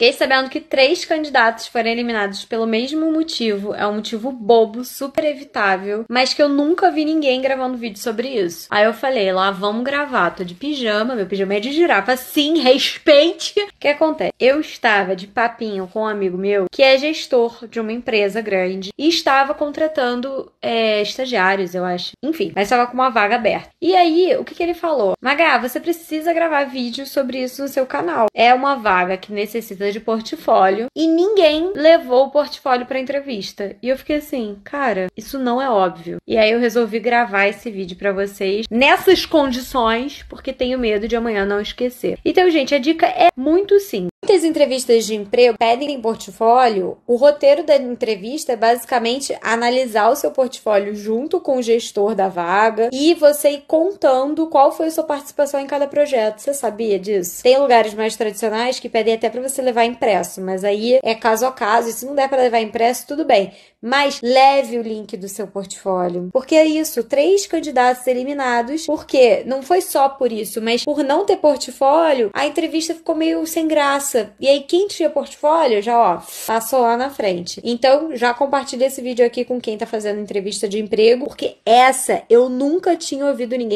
Fiquei sabendo que três candidatos foram eliminados pelo mesmo motivo. É um motivo bobo, super evitável, mas que eu nunca vi ninguém gravando vídeo sobre isso. Aí eu falei, lá vamos gravar, tô de pijama, meu pijama é de girafa, sim, respeite. O que acontece? Eu estava de papinho com um amigo meu, que é gestor de uma empresa grande, e estava contratando é, estagiários, eu acho. Enfim, mas estava com uma vaga aberta. E aí, o que, que ele falou? Magá, você precisa gravar vídeo sobre isso no seu canal. É uma vaga que necessita de portfólio e ninguém levou o portfólio para entrevista. E eu fiquei assim, cara, isso não é óbvio. E aí eu resolvi gravar esse vídeo para vocês nessas condições, porque tenho medo de amanhã não esquecer. Então, gente, a dica é muito simples. Muitas entrevistas de emprego pedem em portfólio. O roteiro da entrevista é basicamente analisar o seu portfólio junto com o gestor da vaga e você ir contando qual foi a sua participação em cada projeto. Você sabia disso? Tem lugares mais tradicionais que pedem até para você levar impresso, mas aí é caso a caso. E se não der para levar impresso, tudo bem. Mas leve o link do seu portfólio. Porque é isso, três candidatos eliminados, porque não foi só por isso, mas por não ter portfólio, a entrevista ficou meio sem graça massa. E aí, quem tinha portfólio já, ó, passou lá na frente. Então, já compartilha esse vídeo aqui com quem tá fazendo entrevista de emprego, porque essa eu nunca tinha ouvido ninguém